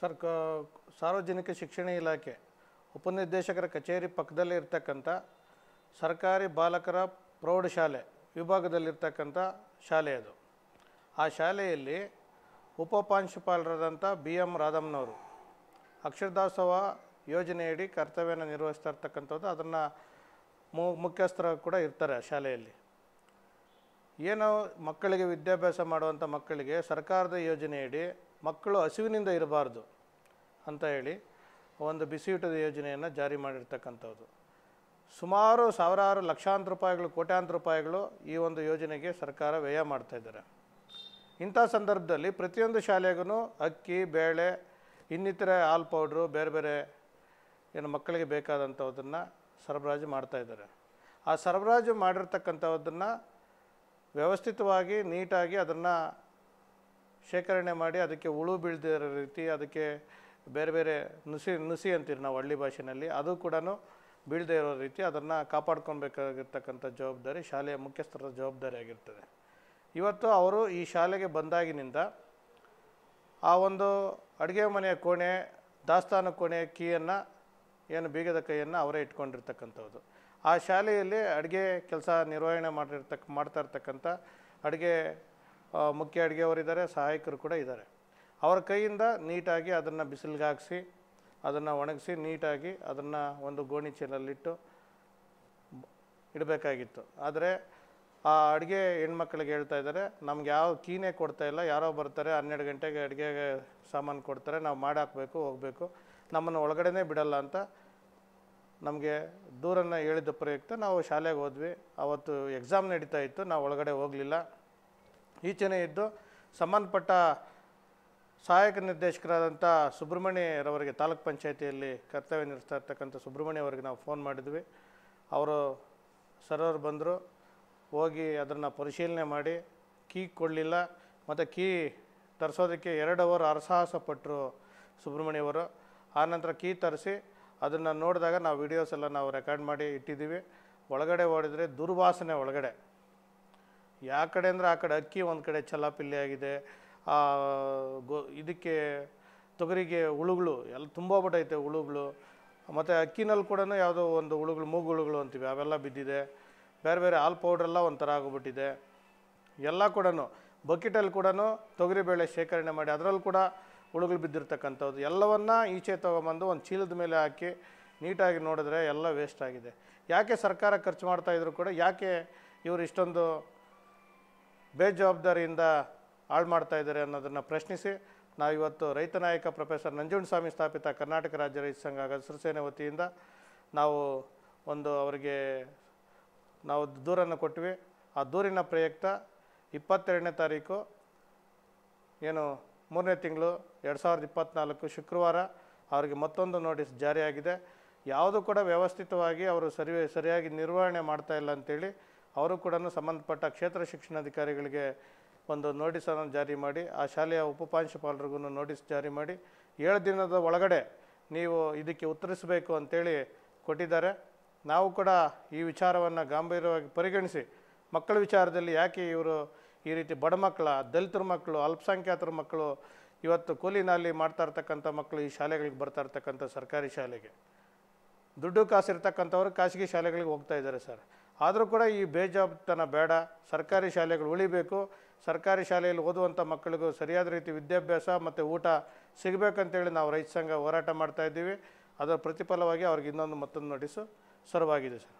ಸರ್ಕ ಸಾರ್ವಜನಿಕ ಶಿಕ್ಷಣ ಇಲಾಖೆ ಉಪನಿರ್ದೇಶಕರ ಕಚೇರಿ ಪಕ್ಕದಲ್ಲೇ ಇರ್ತಕ್ಕಂಥ ಸರ್ಕಾರಿ ಬಾಲಕರ ಪ್ರೌಢಶಾಲೆ ವಿಭಾಗದಲ್ಲಿರ್ತಕ್ಕಂಥ ಶಾಲೆ ಅದು ಆ ಶಾಲೆಯಲ್ಲಿ ಉಪಪ್ರಾಂಶುಪಾಲರಾದಂಥ ಬಿ ಎಮ್ ರಾಧಮ್ಮನವರು ಅಕ್ಷರದಾಸೋಹ ಯೋಜನೆಯಡಿ ಕರ್ತವ್ಯನ ನಿರ್ವಹಿಸ್ತಾ ಇರ್ತಕ್ಕಂಥದ್ದು ಅದನ್ನು ಮು ಮುಖ್ಯಸ್ಥರ ಕೂಡ ಇರ್ತಾರೆ ಆ ಶಾಲೆಯಲ್ಲಿ ಏನು ಮಕ್ಕಳಿಗೆ ವಿದ್ಯಾಭ್ಯಾಸ ಮಾಡುವಂಥ ಮಕ್ಕಳಿಗೆ ಸರ್ಕಾರದ ಯೋಜನೆಯಡಿ ಮಕ್ಕಳು ಹಸಿವಿನಿಂದ ಇರಬಾರ್ದು ಅಂತ ಹೇಳಿ ಒಂದು ಬಿಸಿಯೂಟದ ಯೋಜನೆಯನ್ನು ಜಾರಿ ಮಾಡಿರ್ತಕ್ಕಂಥದ್ದು ಸುಮಾರು ಸಾವಿರಾರು ಲಕ್ಷಾಂತರ ರೂಪಾಯಿಗಳು ಕೋಟ್ಯಾಂತರ ರೂಪಾಯಿಗಳು ಈ ಒಂದು ಯೋಜನೆಗೆ ಸರ್ಕಾರ ವ್ಯಯ ಮಾಡ್ತಾಯಿದ್ದಾರೆ ಇಂಥ ಸಂದರ್ಭದಲ್ಲಿ ಪ್ರತಿಯೊಂದು ಶಾಲೆಗೂ ಅಕ್ಕಿ ಬೇಳೆ ಇನ್ನಿತರ ಹಾಲು ಪೌಡ್ರು ಬೇರೆ ಬೇರೆ ಏನು ಮಕ್ಕಳಿಗೆ ಬೇಕಾದಂಥವುದನ್ನು ಸರಬರಾಜು ಮಾಡ್ತಾಯಿದ್ದಾರೆ ಆ ಸರಬರಾಜು ಮಾಡಿರ್ತಕ್ಕಂಥದ್ದನ್ನು ವ್ಯವಸ್ಥಿತವಾಗಿ ನೀಟಾಗಿ ಅದನ್ನು ಶೇಖರಣೆ ಮಾಡಿ ಅದಕ್ಕೆ ಉಳು ಬೀಳ್ದಿರೋ ರೀತಿ ಅದಕ್ಕೆ ಬೇರೆ ಬೇರೆ ನುಸಿ ನುಸಿ ಅಂತೀರಿ ನಾವು ಹಳ್ಳಿ ಭಾಷೆಯಲ್ಲಿ ಅದು ಕೂಡ ಬೀಳದೇ ಇರೋ ರೀತಿ ಅದನ್ನು ಕಾಪಾಡ್ಕೊಬೇಕಾಗಿರ್ತಕ್ಕಂಥ ಜವಾಬ್ದಾರಿ ಶಾಲೆಯ ಮುಖ್ಯಸ್ಥರ ಜವಾಬ್ದಾರಿ ಆಗಿರ್ತದೆ ಇವತ್ತು ಅವರು ಈ ಶಾಲೆಗೆ ಬಂದಾಗಿನಿಂದ ಆ ಒಂದು ಅಡುಗೆ ಮನೆಯ ಕೋಣೆ ದಾಸ್ತಾನು ಕೋಣೆ ಕೀಯನ್ನು ಏನು ಬೀಗದ ಕೈಯನ್ನು ಅವರೇ ಇಟ್ಕೊಂಡಿರ್ತಕ್ಕಂಥದ್ದು ಆ ಶಾಲೆಯಲ್ಲಿ ಅಡುಗೆ ಕೆಲಸ ನಿರ್ವಹಣೆ ಮಾಡಿರ್ತಕ್ಕ ಮಾಡ್ತಾ ಇರ್ತಕ್ಕಂಥ ಅಡುಗೆ ಮುಖ್ಯ ಇದ್ದಾರೆ ಸಹಾಯಕರು ಕೂಡ ಇದ್ದಾರೆ ಅವರ ಕೈಯಿಂದ ನೀಟಾಗಿ ಅದನ್ನು ಬಿಸಿಲಿಗೆ ಹಾಕಿಸಿ ಅದನ್ನು ಒಣಗಿಸಿ ನೀಟಾಗಿ ಅದನ್ನು ಒಂದು ಗೋಣಿ ಚೀಲಲ್ಲಿಟ್ಟು ಇಡಬೇಕಾಗಿತ್ತು ಆದರೆ ಆ ಅಡುಗೆ ಹೆಣ್ಮಕ್ಳಿಗೆ ಹೇಳ್ತಾ ಇದ್ದಾರೆ ನಮ್ಗೆ ಯಾವ ಕೀನೇ ಇಲ್ಲ ಯಾರೋ ಬರ್ತಾರೆ ಹನ್ನೆರಡು ಗಂಟೆಗೆ ಅಡುಗೆ ಸಾಮಾನು ಕೊಡ್ತಾರೆ ನಾವು ಮಾಡಾಕಬೇಕು ಹೋಗಬೇಕು ನಮ್ಮನ್ನು ಒಳಗಡೆನೇ ಬಿಡಲ್ಲ ಅಂತ ನಮಗೆ ದೂರನ್ನು ಹೇಳಿದ ಪ್ರಯುಕ್ತ ನಾವು ಶಾಲೆಗೆ ಹೋದ್ವಿ ಅವತ್ತು ಎಕ್ಸಾಮ್ ನಡೀತಾ ಇತ್ತು ನಾವು ಒಳಗಡೆ ಹೋಗಲಿಲ್ಲ ಈಚೆನೇ ಇದ್ದು ಸಂಬಂಧಪಟ್ಟ ಸಹಾಯಕ ನಿರ್ದೇಶಕರಾದಂಥ ಸುಬ್ರಹ್ಮಣ್ಯರವರಿಗೆ ತಾಲೂಕ್ ಪಂಚಾಯಿತಿಯಲ್ಲಿ ಕರ್ತವ್ಯ ನಿರ್ಸ್ತಾ ಇರ್ತಕ್ಕಂಥ ಸುಬ್ರಹ್ಮಣ್ಯವರಿಗೆ ನಾವು ಫೋನ್ ಮಾಡಿದ್ವಿ ಅವರು ಸರ್ವರು ಬಂದರು ಹೋಗಿ ಅದನ್ನು ಪರಿಶೀಲನೆ ಮಾಡಿ ಕೀ ಕೊಡಲಿಲ್ಲ ಮತ್ತು ಕೀ ತರಿಸೋದಕ್ಕೆ ಎರಡು ಅವರ್ ಅರಸಾಹಸ ಪಟ್ಟರು ಸುಬ್ರಹ್ಮಣ್ಯವರು ಆನಂತರ ಕೀ ತರಿಸಿ ಅದನ್ನು ನೋಡಿದಾಗ ನಾವು ವಿಡಿಯೋಸ್ ಎಲ್ಲ ನಾವು ರೆಕಾರ್ಡ್ ಮಾಡಿ ಇಟ್ಟಿದ್ದೀವಿ ಒಳಗಡೆ ಓಡಿದರೆ ದುರ್ವಾಸನೆ ಒಳಗಡೆ ಯಾವ ಕಡೆ ಅಂದರೆ ಆ ಕಡೆ ಅಕ್ಕಿ ಒಂದು ಕಡೆ ಚಲ್ಲಾಪಿಲ್ಲಿ ಆಗಿದೆ ಗೋ ಇದಕ್ಕೆ ತೊಗರಿಗೆ ಹುಳುಗಳು ಎಲ್ಲ ತುಂಬ ಬಿಟ್ಟೈತೆ ಹುಳುಗಳು ಮತ್ತು ಅಕ್ಕಿನಲ್ಲಿ ಕೂಡ ಯಾವುದೋ ಒಂದು ಹುಳುಗಳು ಮೂಗು ಹುಳುಗಳು ಅಂತೀವಿ ಅವೆಲ್ಲ ಬಿದ್ದಿದೆ ಬೇರೆ ಬೇರೆ ಹಾಲು ಪೌಡ್ರೆಲ್ಲ ಒಂಥರ ಆಗಿಬಿಟ್ಟಿದೆ ಎಲ್ಲ ಕೂಡ ಬಕೆಟಲ್ಲಿ ಕೂಡ ತೊಗರಿಬೇಳೆ ಶೇಖರಣೆ ಮಾಡಿ ಅದರಲ್ಲಿ ಕೂಡ ಹುಳುಗಳು ಬಿದ್ದಿರ್ತಕ್ಕಂಥದ್ದು ಎಲ್ಲವನ್ನು ಈಚೆ ತೊಗೊಂಬಂದು ಒಂದು ಚೀಲದ ಮೇಲೆ ಹಾಕಿ ನೀಟಾಗಿ ನೋಡಿದ್ರೆ ಎಲ್ಲ ವೇಸ್ಟ್ ಆಗಿದೆ ಯಾಕೆ ಸರ್ಕಾರ ಖರ್ಚು ಮಾಡ್ತಾಯಿದ್ರು ಕೂಡ ಯಾಕೆ ಇವರು ಇಷ್ಟೊಂದು ಬೇಜವಾಬ್ದಾರಿಯಿಂದ ಹಾಳು ಮಾಡ್ತಾ ಇದ್ದಾರೆ ಅನ್ನೋದನ್ನು ಪ್ರಶ್ನಿಸಿ ನಾವಿವತ್ತು ರೈತ ನಾಯಕ ಪ್ರೊಫೆಸರ್ ಸ್ವಾಮಿ ಸ್ಥಾಪಿತ ಕರ್ನಾಟಕ ರಾಜ್ಯ ರೈತ ಸಂಘ ಹಸಿರು ವತಿಯಿಂದ ನಾವು ಒಂದು ಅವರಿಗೆ ನಾವು ದೂರನ್ನು ಕೊಟ್ವಿ ಆ ದೂರಿನ ಪ್ರಯುಕ್ತ ಇಪ್ಪತ್ತೆರಡನೇ ತಾರೀಕು ಏನು ಮೂರನೇ ತಿಂಗಳು ಎರಡು ಸಾವಿರದ ಇಪ್ಪತ್ತ್ನಾಲ್ಕು ಶುಕ್ರವಾರ ಅವರಿಗೆ ಮತ್ತೊಂದು ನೋಟಿಸ್ ಜಾರಿಯಾಗಿದೆ ಯಾವುದು ಕೂಡ ವ್ಯವಸ್ಥಿತವಾಗಿ ಅವರು ಸರಿ ಸರಿಯಾಗಿ ನಿರ್ವಹಣೆ ಮಾಡ್ತಾ ಇಲ್ಲ ಅಂತೇಳಿ ಅವರು ಕೂಡ ಸಂಬಂಧಪಟ್ಟ ಕ್ಷೇತ್ರ ಶಿಕ್ಷಣಾಧಿಕಾರಿಗಳಿಗೆ ಒಂದು ನೋಟಿಸನ್ನು ಜಾರಿ ಮಾಡಿ ಆ ಶಾಲೆಯ ಉಪಪಾಂಶುಪಾಲರಿಗೂ ನೋಟಿಸ್ ಜಾರಿ ಮಾಡಿ ಏಳು ದಿನದ ಒಳಗಡೆ ನೀವು ಇದಕ್ಕೆ ಉತ್ತರಿಸಬೇಕು ಅಂತೇಳಿ ಕೊಟ್ಟಿದ್ದಾರೆ ನಾವು ಕೂಡ ಈ ವಿಚಾರವನ್ನು ಗಾಂಭೀರ್ಯವಾಗಿ ಪರಿಗಣಿಸಿ ಮಕ್ಕಳ ವಿಚಾರದಲ್ಲಿ ಯಾಕೆ ಇವರು ಈ ರೀತಿ ಬಡ ಮಕ್ಕಳ ದಲಿತರ ಮಕ್ಕಳು ಅಲ್ಪಸಂಖ್ಯಾತರ ಮಕ್ಕಳು ಇವತ್ತು ಕೂಲಿನಲ್ಲಿ ಮಾಡ್ತಾ ಇರ್ತಕ್ಕಂಥ ಮಕ್ಕಳು ಈ ಶಾಲೆಗಳಿಗೆ ಬರ್ತಾ ಇರ್ತಕ್ಕಂಥ ಸರ್ಕಾರಿ ಶಾಲೆಗೆ ದುಡ್ಡು ಕಾಸು ಖಾಸಗಿ ಶಾಲೆಗಳಿಗೆ ಹೋಗ್ತಾ ಇದ್ದಾರೆ ಸರ್ ಆದರೂ ಕೂಡ ಈ ಬೇಜಾಬ್ತನ ಬೇಡ ಸರ್ಕಾರಿ ಶಾಲೆಗಳು ಉಳಿಬೇಕು ಸರ್ಕಾರಿ ಶಾಲೆಯಲ್ಲಿ ಓದುವಂಥ ಮಕ್ಕಳಿಗೂ ಸರಿಯಾದ ರೀತಿ ವಿದ್ಯಾಭ್ಯಾಸ ಮತ್ತು ಊಟ ಸಿಗಬೇಕಂತೇಳಿ ನಾವು ರೈತ ಸಂಘ ಹೋರಾಟ ಮಾಡ್ತಾಯಿದ್ದೀವಿ ಅದರ ಪ್ರತಿಫಲವಾಗಿ ಅವ್ರಿಗೆ ಇನ್ನೊಂದು ಮತ್ತೊಂದು ನೋಟಿಸು ಸರ್ವಾಗಿದೆ ಸರ್